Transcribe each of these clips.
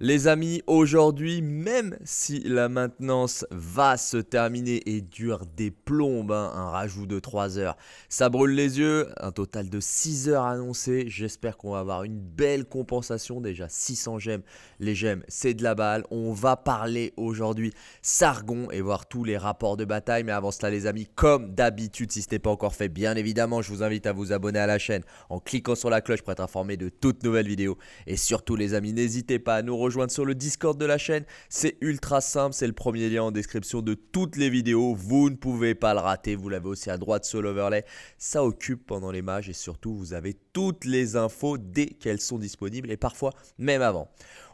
Les amis, aujourd'hui, même si la maintenance va se terminer et dure des plombes, hein, un rajout de 3 heures, ça brûle les yeux, un total de 6 heures annoncées, j'espère qu'on va avoir une belle compensation, déjà 600 gemmes, les gemmes c'est de la balle, on va parler aujourd'hui Sargon et voir tous les rapports de bataille, mais avant cela les amis, comme d'habitude, si ce n'est pas encore fait, bien évidemment, je vous invite à vous abonner à la chaîne en cliquant sur la cloche pour être informé de toutes nouvelles vidéos, et surtout les amis, n'hésitez pas à nous rejoindre sur le Discord de la chaîne. C'est ultra simple, c'est le premier lien en description de toutes les vidéos. Vous ne pouvez pas le rater, vous l'avez aussi à droite sur l'overlay. Ça occupe pendant les matchs et surtout vous avez toutes les infos dès qu'elles sont disponibles et parfois même avant.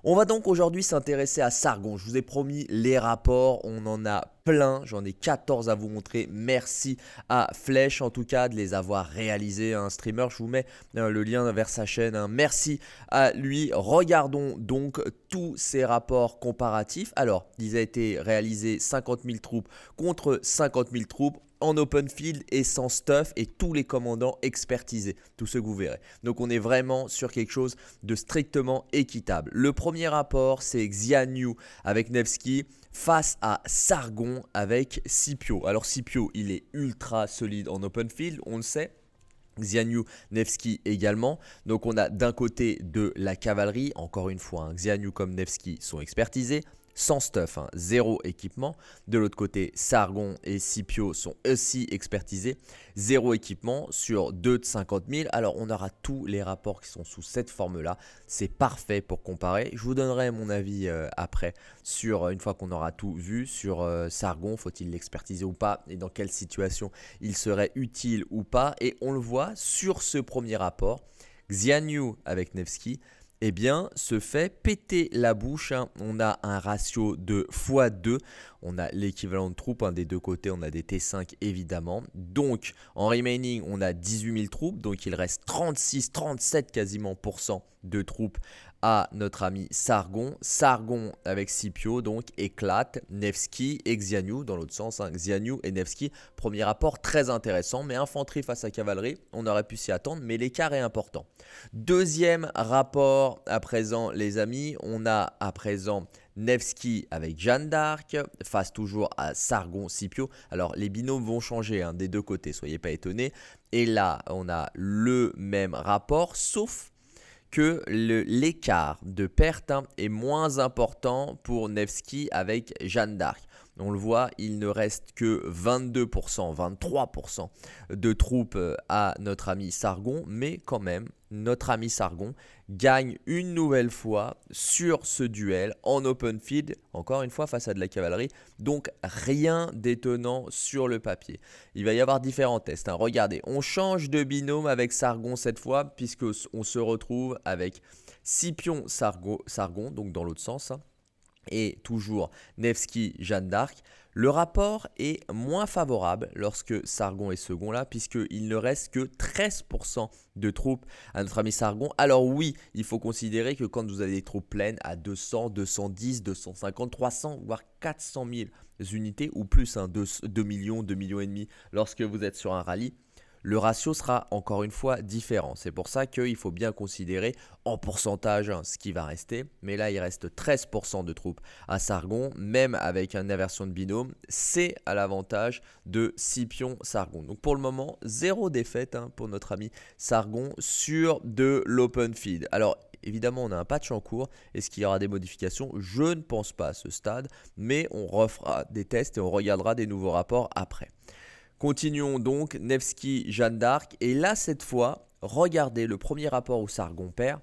On va donc aujourd'hui s'intéresser à Sargon. Je vous ai promis les rapports, on en a plein, j'en ai 14 à vous montrer. Merci à Flèche en tout cas de les avoir réalisés, un streamer, je vous mets euh, le lien vers sa chaîne. Hein. Merci à lui. Regardons donc tous ces rapports comparatifs. Alors, ils a été réalisés 50 000 troupes contre 50 000 troupes en open field et sans stuff et tous les commandants expertisés, tous ceux que vous verrez. Donc on est vraiment sur quelque chose de strictement équitable. Le premier rapport, c'est Xianyu avec Nevsky face à Sargon avec Scipio. Alors Scipio, il est ultra solide en open field, on le sait. Xianyu Nevsky également. Donc on a d'un côté de la cavalerie, encore une fois, hein, Xianyu comme Nevsky sont expertisés sans stuff, hein. zéro équipement. De l'autre côté, Sargon et Scipio sont aussi expertisés, zéro équipement sur 2 de 50 000. Alors on aura tous les rapports qui sont sous cette forme-là. C'est parfait pour comparer. Je vous donnerai mon avis euh, après sur euh, une fois qu'on aura tout vu sur euh, Sargon, faut-il l'expertiser ou pas et dans quelle situation il serait utile ou pas. Et on le voit sur ce premier rapport. Xianyu avec Nevsky, eh bien, se fait péter la bouche. Hein. On a un ratio de x2. On a l'équivalent de troupes hein. des deux côtés. On a des T5 évidemment. Donc, en remaining, on a 18 000 troupes. Donc, il reste 36, 37 quasiment de troupes à notre ami Sargon. Sargon avec Scipio donc éclate Nevsky et Xianyu dans l'autre sens. Hein. et Nevsky, premier rapport très intéressant, mais infanterie face à cavalerie, on aurait pu s'y attendre, mais l'écart est important. Deuxième rapport à présent les amis, on a à présent Nevsky avec Jeanne d'Arc, face toujours à Sargon Scipio. Alors les binômes vont changer hein, des deux côtés, soyez pas étonnés. Et là, on a le même rapport, sauf que l'écart de perte hein, est moins important pour Nevsky avec Jeanne d'Arc. On le voit, il ne reste que 22%, 23% de troupes euh, à notre ami Sargon, mais quand même, notre ami Sargon gagne une nouvelle fois sur ce duel en open field, encore une fois face à de la cavalerie. Donc rien d'étonnant sur le papier. Il va y avoir différents tests. Hein. Regardez, on change de binôme avec Sargon cette fois, puisqu'on se retrouve avec Scipion Sargon, Sargon donc dans l'autre sens. Hein et toujours Nevsky, Jeanne d'Arc. Le rapport est moins favorable lorsque Sargon est second là, puisqu'il ne reste que 13% de troupes à notre ami Sargon. Alors oui, il faut considérer que quand vous avez des troupes pleines à 200, 210, 250, 300, voire 400 000 unités ou plus, 2, hein, 2 millions, 2 millions et demi, lorsque vous êtes sur un rallye, le ratio sera encore une fois différent. C'est pour ça qu'il faut bien considérer en pourcentage hein, ce qui va rester. Mais là, il reste 13% de troupes à Sargon, même avec une inversion de binôme. C'est à l'avantage de Scipion Sargon. Donc pour le moment, zéro défaite hein, pour notre ami Sargon sur de l'open feed. Alors Évidemment, on a un patch en cours. Est-ce qu'il y aura des modifications Je ne pense pas à ce stade, mais on refera des tests et on regardera des nouveaux rapports après. Continuons donc, Nevsky, Jeanne d'Arc. Et là, cette fois, regardez le premier rapport où Sargon perd.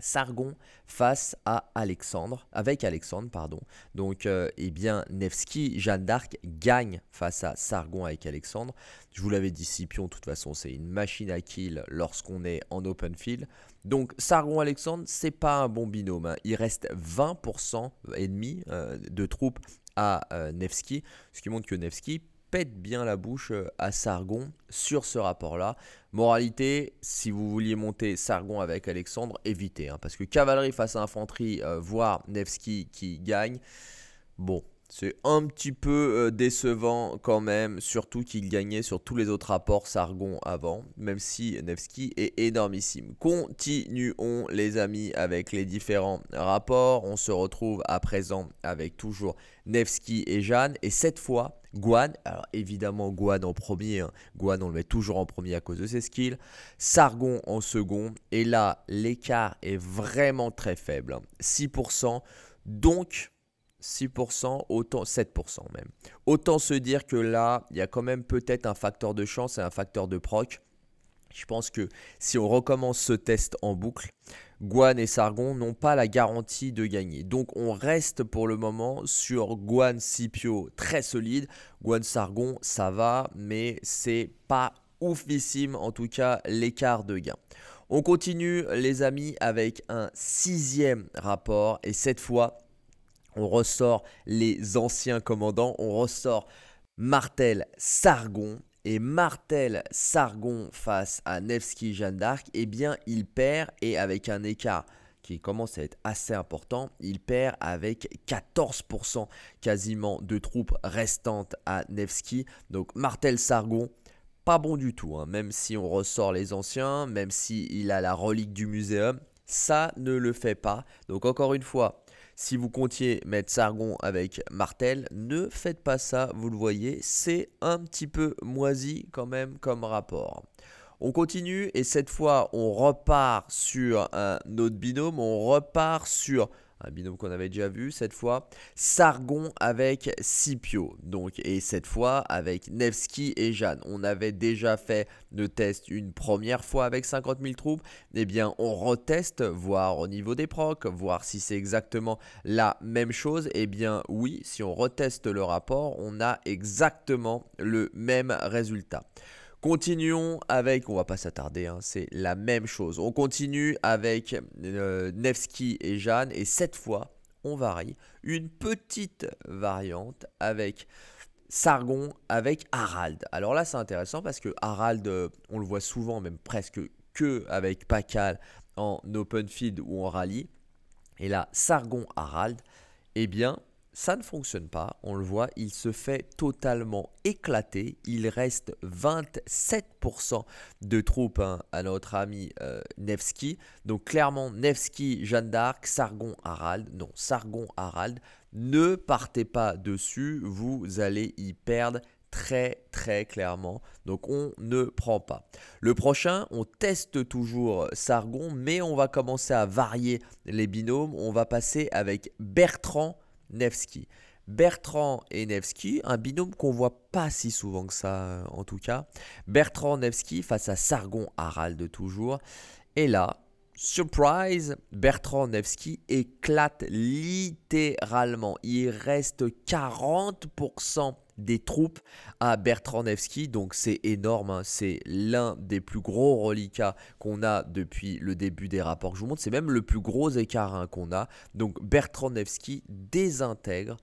Sargon face à Alexandre, avec Alexandre, pardon. Donc, euh, eh bien, Nevsky, Jeanne d'Arc gagne face à Sargon avec Alexandre. Je vous l'avais dit, Scipion, de toute façon, c'est une machine à kill lorsqu'on est en open field. Donc, Sargon-Alexandre, c'est pas un bon binôme. Hein. Il reste 20% et demi euh, de troupes à euh, Nevsky, ce qui montre que Nevsky pète bien la bouche euh, à Sargon sur ce rapport-là. Moralité, si vous vouliez monter Sargon avec Alexandre, évitez. Hein, parce que cavalerie face à infanterie, euh, voire Nevsky qui gagne, bon, c'est un petit peu euh, décevant quand même, surtout qu'il gagnait sur tous les autres rapports Sargon avant, même si Nevsky est énormissime. Continuons les amis avec les différents rapports. On se retrouve à présent avec toujours Nevsky et Jeanne, et cette fois Guan, alors évidemment Guan en premier, hein. Guan on le met toujours en premier à cause de ses skills, Sargon en second, et là l'écart est vraiment très faible, 6%, hein. donc 6%, autant 7% même. Autant se dire que là, il y a quand même peut-être un facteur de chance et un facteur de proc. Je pense que si on recommence ce test en boucle, Guan et Sargon n'ont pas la garantie de gagner. Donc on reste pour le moment sur Guan Scipio très solide. Guan Sargon, ça va, mais c'est pas oufissime en tout cas l'écart de gain. On continue les amis avec un sixième rapport et cette fois on ressort les anciens commandants, on ressort Martel Sargon. Et Martel Sargon face à Nevsky Jeanne d'Arc, eh bien il perd et avec un écart qui commence à être assez important. Il perd avec 14% quasiment de troupes restantes à Nevsky. Donc Martel Sargon, pas bon du tout. Hein. Même si on ressort les anciens, même s'il il a la relique du muséum, ça ne le fait pas. Donc encore une fois, si vous comptiez mettre Sargon avec Martel, ne faites pas ça, vous le voyez, c'est un petit peu moisi quand même comme rapport. On continue et cette fois on repart sur un autre binôme, on repart sur un binôme qu'on avait déjà vu cette fois, Sargon avec Scipio, donc, et cette fois avec Nevsky et Jeanne. On avait déjà fait le test une première fois avec 50 000 troupes, eh bien on reteste, voir au niveau des procs, voir si c'est exactement la même chose, eh bien oui, si on reteste le rapport, on a exactement le même résultat. Continuons avec, on va pas s'attarder, hein, c'est la même chose. On continue avec euh, Nevsky et Jeanne, et cette fois, on varie une petite variante avec Sargon, avec Harald. Alors là, c'est intéressant parce que Harald, euh, on le voit souvent, même presque que avec Pacal en open field ou en rallye. Et là, Sargon, Harald, eh bien, ça ne fonctionne pas. On le voit, il se fait totalement éclater. Il reste 27% de troupes hein, à notre ami euh, Nevsky. Donc clairement, Nevsky, Jeanne d'Arc, Sargon, Harald. Non, Sargon, Harald. Ne partez pas dessus. Vous allez y perdre très très clairement. Donc on ne prend pas. Le prochain, on teste toujours Sargon, mais on va commencer à varier les binômes. On va passer avec Bertrand Nevsky. Bertrand et Nevsky, un binôme qu'on voit pas si souvent que ça euh, en tout cas. Bertrand Nevsky face à Sargon Harald toujours. Et là, Surprise, Bertrand Nevsky éclate littéralement. Il reste 40% des troupes à Bertrand Nevsky, donc c'est énorme, hein. c'est l'un des plus gros reliquats qu'on a depuis le début des rapports que je vous montre, c'est même le plus gros écart hein, qu'on a. Donc Bertrand Nevsky désintègre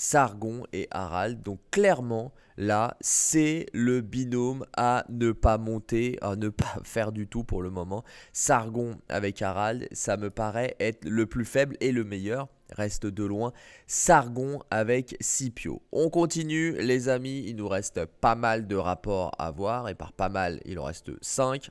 Sargon et Harald. Donc clairement, là, c'est le binôme à ne pas monter, à ne pas faire du tout pour le moment. Sargon avec Harald, ça me paraît être le plus faible et le meilleur. Reste de loin Sargon avec Scipio. On continue les amis, il nous reste pas mal de rapports à voir et par pas mal il en reste 5.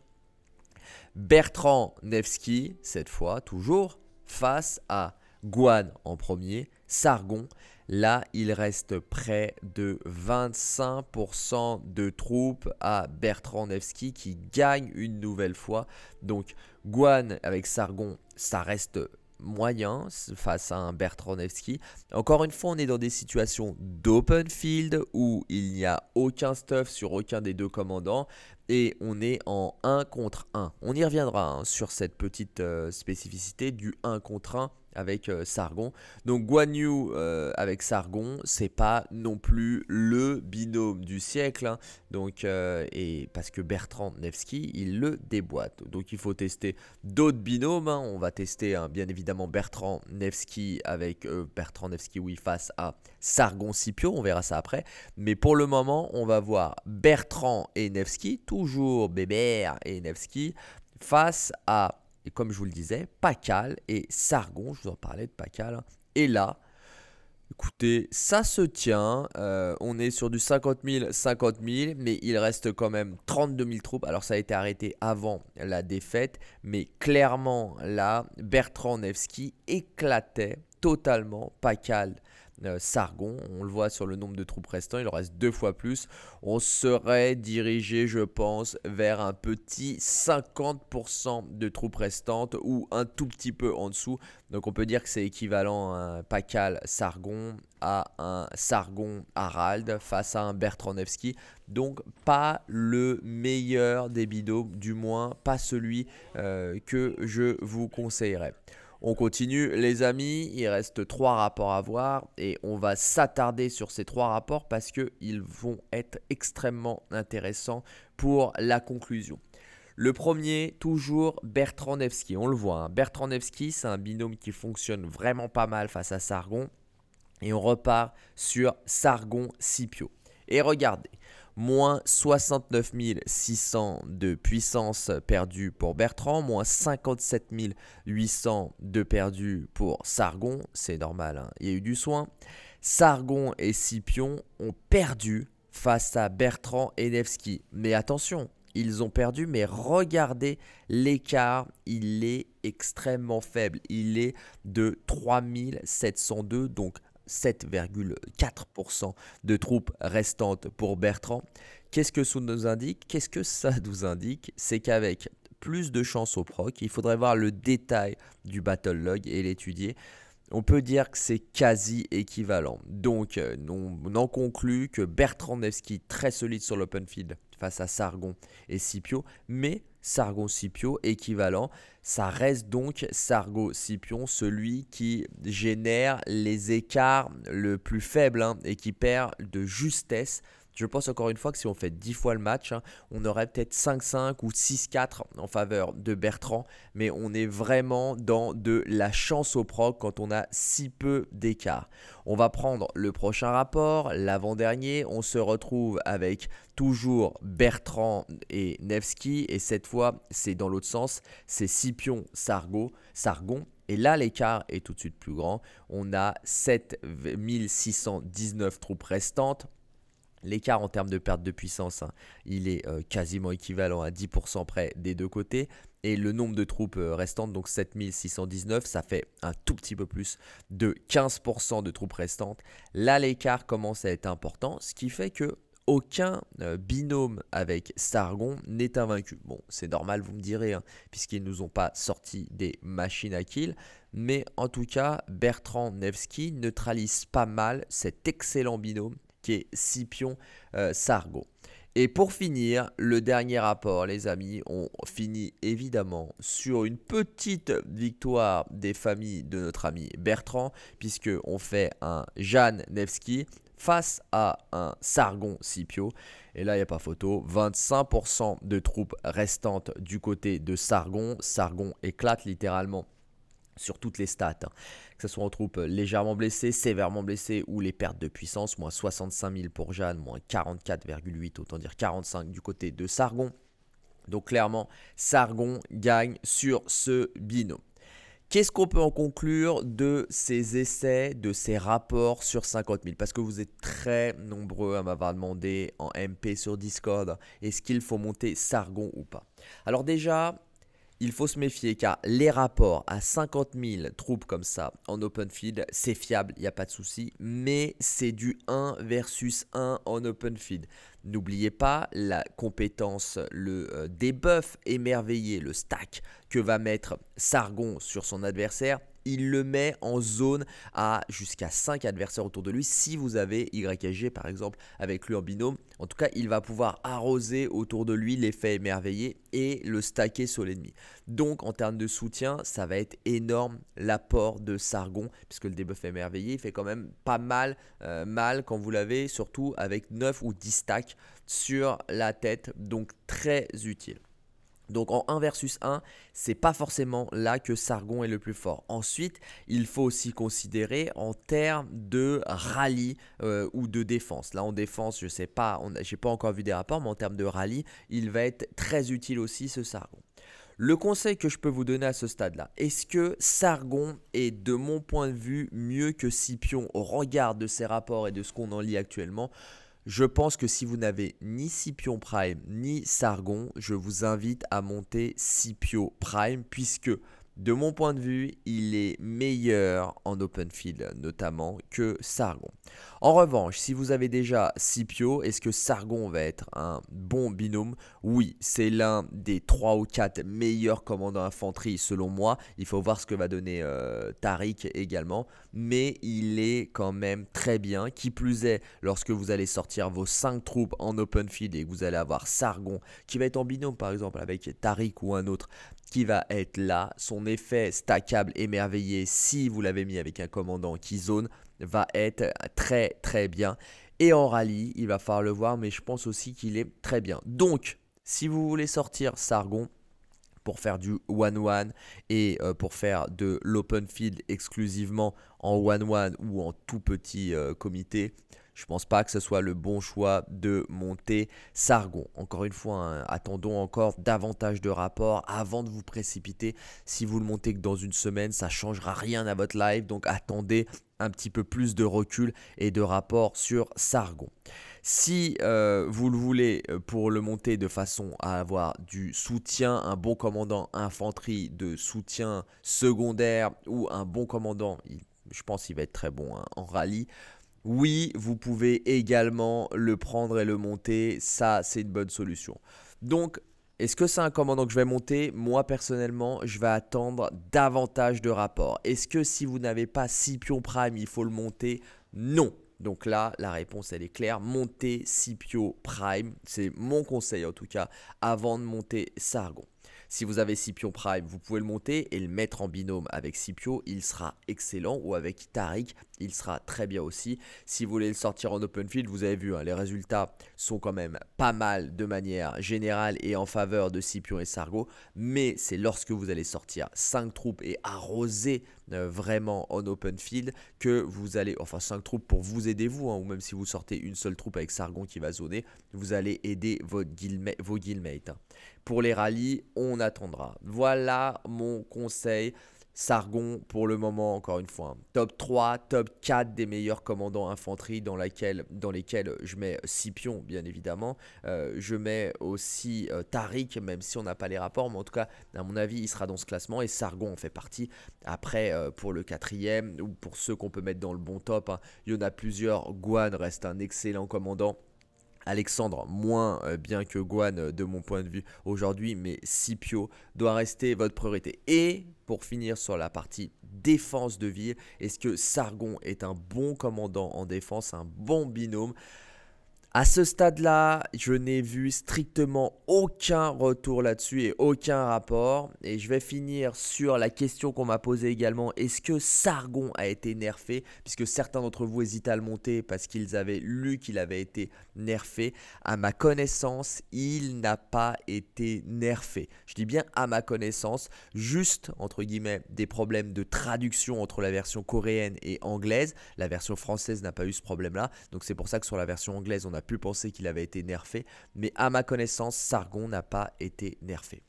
Bertrand Nevsky, cette fois toujours, face à Guan en premier, Sargon. Là, il reste près de 25% de troupes à Bertrand Nevsky qui gagne une nouvelle fois. Donc, Guan avec Sargon, ça reste moyen face à un Bertrand Nevsky. Encore une fois, on est dans des situations d'open field où il n'y a aucun stuff sur aucun des deux commandants et on est en 1 contre 1. On y reviendra hein, sur cette petite euh, spécificité du 1 contre 1 avec euh, Sargon. Donc Guan Yu euh, avec Sargon, c'est pas non plus le binôme du siècle. Hein. Donc euh, et parce que Bertrand Nevsky, il le déboîte. Donc il faut tester d'autres binômes. Hein. On va tester hein, bien évidemment Bertrand Nevsky avec Bertrand Nevsky oui face à Sargon Scipio. On verra ça après. Mais pour le moment, on va voir Bertrand et Nevsky, toujours Bébert et Nevsky face à et comme je vous le disais, Pacal et Sargon, je vous en parlais de Pacal. Hein. Et là, écoutez, ça se tient. Euh, on est sur du 50 000, 50 000, mais il reste quand même 32 000 troupes. Alors ça a été arrêté avant la défaite, mais clairement là, Bertrand Nevsky éclatait totalement Pacal euh, Sargon. On le voit sur le nombre de troupes restantes, il en reste deux fois plus. On serait dirigé, je pense, vers un petit 50% de troupes restantes ou un tout petit peu en dessous. Donc on peut dire que c'est équivalent à un Pacal Sargon, à un Sargon Harald face à un Bertrandevski. Donc pas le meilleur des bidots, du moins pas celui euh, que je vous conseillerais. On continue, les amis. Il reste trois rapports à voir et on va s'attarder sur ces trois rapports parce qu'ils vont être extrêmement intéressants pour la conclusion. Le premier, toujours Bertrand Nevsky. On le voit, hein. Bertrand Nevsky, c'est un binôme qui fonctionne vraiment pas mal face à Sargon. Et on repart sur Sargon Scipio. Et regardez, moins 69 600 de puissance perdue pour Bertrand, moins 57 800 de perdu pour Sargon, c'est normal, hein. il y a eu du soin. Sargon et Scipion ont perdu face à Bertrand et Nevsky. Mais attention, ils ont perdu, mais regardez l'écart, il est extrêmement faible. Il est de 3702, donc 7,4% de troupes restantes pour Bertrand. Qu'est-ce que ça nous indique Qu'est-ce que ça nous indique C'est qu'avec plus de chance au proc, il faudrait voir le détail du battle log et l'étudier. On peut dire que c'est quasi équivalent. Donc, euh, on en conclut que Bertrand Nevsky, très solide sur l'open field face à Sargon et Scipio, mais Sargon Scipio équivalent. Ça reste donc sargon Scipion, celui qui génère les écarts le plus faible hein, et qui perd de justesse je pense encore une fois que si on fait 10 fois le match, hein, on aurait peut-être 5-5 ou 6-4 en faveur de Bertrand, mais on est vraiment dans de la chance au proc quand on a si peu d'écart. On va prendre le prochain rapport, l'avant-dernier, on se retrouve avec toujours Bertrand et Nevsky, et cette fois c'est dans l'autre sens, c'est Scipion Sargo, Sargon. Et là, l'écart est tout de suite plus grand. On a 7619 troupes restantes. L'écart en termes de perte de puissance, hein, il est euh, quasiment équivalent à 10% près des deux côtés. Et le nombre de troupes euh, restantes, donc 7619, ça fait un tout petit peu plus de 15% de troupes restantes. Là, l'écart commence à être important, ce qui fait que aucun euh, binôme avec Sargon n'est invaincu. Bon, c'est normal, vous me direz, hein, puisqu'ils ne nous ont pas sorti des machines à kill. Mais en tout cas, Bertrand Nevsky neutralise pas mal cet excellent binôme qui est Scipion sargon euh, Sargo. Et pour finir, le dernier rapport, les amis, on finit évidemment sur une petite victoire des familles de notre ami Bertrand, puisque on fait un Jeanne Nevsky face à un Sargon Scipio. Et là, il n'y a pas photo. 25% de troupes restantes du côté de Sargon. Sargon éclate littéralement sur toutes les stats, hein. que ce soit en troupes euh, légèrement blessées sévèrement blessées ou les pertes de puissance, moins 65 000 pour Jeanne, moins 44,8, autant dire 45 du côté de Sargon. Donc clairement, Sargon gagne sur ce binôme. Qu'est-ce qu'on peut en conclure de ces essais, de ces rapports sur 50 000 Parce que vous êtes très nombreux à m'avoir demandé en MP sur Discord, hein, est-ce qu'il faut monter Sargon ou pas Alors déjà, il faut se méfier car les rapports à 50 000 troupes comme ça en open field, c'est fiable, il n'y a pas de souci, mais c'est du 1 versus 1 en open field. N'oubliez pas la compétence, le débuff euh, debuff émerveillé, le stack que va mettre Sargon sur son adversaire il le met en zone à jusqu'à 5 adversaires autour de lui. Si vous avez YSG par exemple avec lui en binôme, en tout cas, il va pouvoir arroser autour de lui l'effet émerveillé et le stacker sur l'ennemi. Donc en termes de soutien, ça va être énorme l'apport de Sargon, puisque le debuff émerveillé il fait quand même pas mal euh, mal quand vous l'avez, surtout avec 9 ou 10 stacks sur la tête, donc très utile. Donc en 1 versus 1, c'est pas forcément là que Sargon est le plus fort. Ensuite, il faut aussi considérer en termes de rallye euh, ou de défense. Là en défense, je sais pas, j'ai pas encore vu des rapports, mais en termes de rallye, il va être très utile aussi ce Sargon. Le conseil que je peux vous donner à ce stade-là, est-ce que Sargon est de mon point de vue mieux que Scipion au regard de ses rapports et de ce qu'on en lit actuellement je pense que si vous n'avez ni Scipion Prime ni Sargon, je vous invite à monter Scipio Prime puisque de mon point de vue, il est meilleur en open field notamment que Sargon. En revanche, si vous avez déjà Scipio, est-ce que Sargon va être un bon binôme Oui, c'est l'un des 3 ou 4 meilleurs commandants d'infanterie selon moi. Il faut voir ce que va donner Tarik euh, Tariq également. Mais il est quand même très bien. Qui plus est, lorsque vous allez sortir vos 5 troupes en open field et que vous allez avoir Sargon qui va être en binôme par exemple avec Tariq ou un autre, qui va être là. Son effet stackable émerveillé, si vous l'avez mis avec un commandant qui zone, va être très très bien. Et en rallye, il va falloir le voir, mais je pense aussi qu'il est très bien. Donc, si vous voulez sortir Sargon, pour faire du 1-1 et euh, pour faire de l'open field exclusivement en 1-1 ou en tout petit euh, comité, je ne pense pas que ce soit le bon choix de monter Sargon. Encore une fois, hein, attendons encore davantage de rapports avant de vous précipiter. Si vous le montez que dans une semaine, ça ne changera rien à votre live. Donc attendez un petit peu plus de recul et de rapports sur Sargon. Si euh, vous le voulez euh, pour le monter de façon à avoir du soutien, un bon commandant infanterie de soutien secondaire ou un bon commandant, je pense qu'il va être très bon hein, en rallye, oui, vous pouvez également le prendre et le monter. Ça, c'est une bonne solution. Donc, est-ce que c'est un commandant que je vais monter Moi, personnellement, je vais attendre davantage de rapports. Est-ce que si vous n'avez pas Scipio prime, il faut le monter Non. Donc là, la réponse, elle est claire. Monter Scipio Prime, c'est mon conseil en tout cas, avant de monter Sargon. Si vous avez Scipio Prime, vous pouvez le monter et le mettre en binôme avec Scipio, il sera excellent, ou avec Tariq, il sera très bien aussi. Si vous voulez le sortir en open field, vous avez vu, hein, les résultats sont quand même pas mal de manière générale et en faveur de Scipio et Sargo, mais c'est lorsque vous allez sortir 5 troupes et arroser euh, vraiment en open field que vous allez, enfin 5 troupes pour vous aider vous, hein, ou même si vous sortez une seule troupe avec Sargon qui va zoner, vous allez aider votre vos guildmates. Hein. Pour les rallies, on attendra. Voilà mon conseil. Sargon, pour le moment, encore une fois, top 3, top 4 des meilleurs commandants infanterie dans, laquelle, dans lesquels je mets Scipion, bien évidemment. Euh, je mets aussi euh, Tariq, même si on n'a pas les rapports, mais en tout cas, à mon avis, il sera dans ce classement et Sargon en fait partie. Après, euh, pour le quatrième, ou pour ceux qu'on peut mettre dans le bon top, hein, il y en a plusieurs. Guan reste un excellent commandant. Alexandre moins euh, bien que Guan euh, de mon point de vue aujourd'hui, mais Scipio doit rester votre priorité. Et pour finir sur la partie défense de ville, est-ce que Sargon est un bon commandant en défense, un bon binôme à ce stade-là, je n'ai vu strictement aucun retour là-dessus et aucun rapport. Et je vais finir sur la question qu'on m'a posée également. Est-ce que Sargon a été nerfé Puisque certains d'entre vous hésitaient à le monter parce qu'ils avaient lu qu'il avait été nerfé. À ma connaissance, il n'a pas été nerfé. Je dis bien à ma connaissance, juste entre guillemets des problèmes de traduction entre la version coréenne et anglaise. La version française n'a pas eu ce problème-là. Donc c'est pour ça que sur la version anglaise, on a pu penser qu'il avait été nerfé, mais à ma connaissance, Sargon n'a pas été nerfé.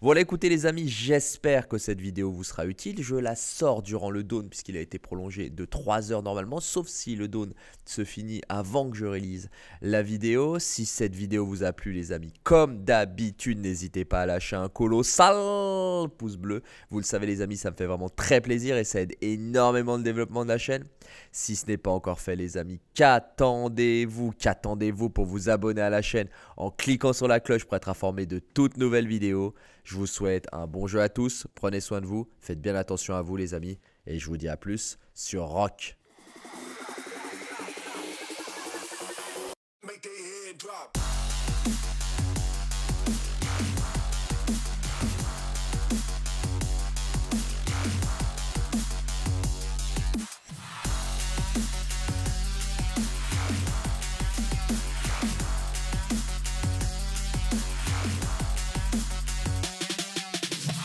Voilà, écoutez les amis, j'espère que cette vidéo vous sera utile. Je la sors durant le Dawn puisqu'il a été prolongé de 3 heures normalement, sauf si le Dawn se finit avant que je réalise la vidéo. Si cette vidéo vous a plu les amis, comme d'habitude, n'hésitez pas à lâcher un colossal pouce bleu. Vous le savez les amis, ça me fait vraiment très plaisir et ça aide énormément le développement de la chaîne. Si ce n'est pas encore fait les amis, qu'attendez-vous Qu'attendez-vous rendez-vous pour vous abonner à la chaîne en cliquant sur la cloche pour être informé de toutes nouvelles vidéos. Je vous souhaite un bon jeu à tous, prenez soin de vous, faites bien attention à vous les amis, et je vous dis à plus sur Rock.